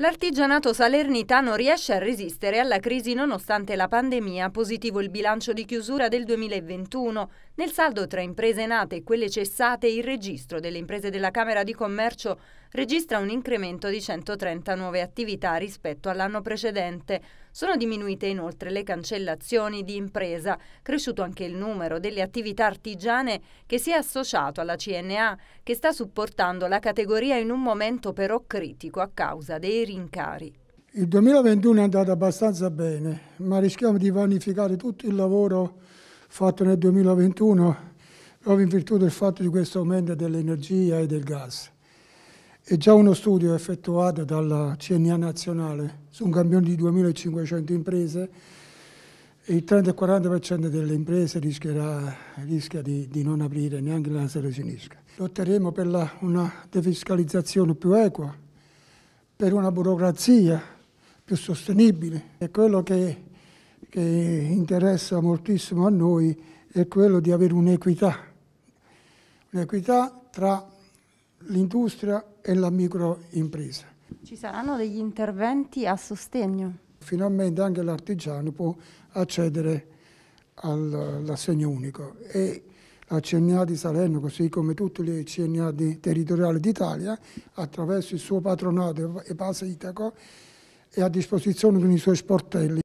L'artigianato salernitano riesce a resistere alla crisi nonostante la pandemia, positivo il bilancio di chiusura del 2021. Nel saldo tra imprese nate e quelle cessate, il registro delle imprese della Camera di Commercio registra un incremento di 130 nuove attività rispetto all'anno precedente. Sono diminuite inoltre le cancellazioni di impresa, cresciuto anche il numero delle attività artigiane che si è associato alla CNA, che sta supportando la categoria in un momento però critico a causa dei rincari. Il 2021 è andato abbastanza bene, ma rischiamo di vanificare tutto il lavoro fatto nel 2021 proprio in virtù del fatto di questo aumento dell'energia e del gas. È già uno studio effettuato dalla CNA nazionale su un campione di 2.500 imprese il 30-40% delle imprese rischia di, di, non aprire neanche la sede sinistra. Lotteremo per la, una defiscalizzazione più equa, per una burocrazia più sostenibile. E quello che, che interessa moltissimo a noi è quello di avere un'equità, un'equità tra l'industria e la microimpresa. Ci saranno degli interventi a sostegno? Finalmente anche l'artigiano può accedere all'assegno unico e la CNA di Salerno, così come tutte le CNA di, territoriali d'Italia, attraverso il suo patronato e Pasa Itaco, è a disposizione con i suoi sportelli.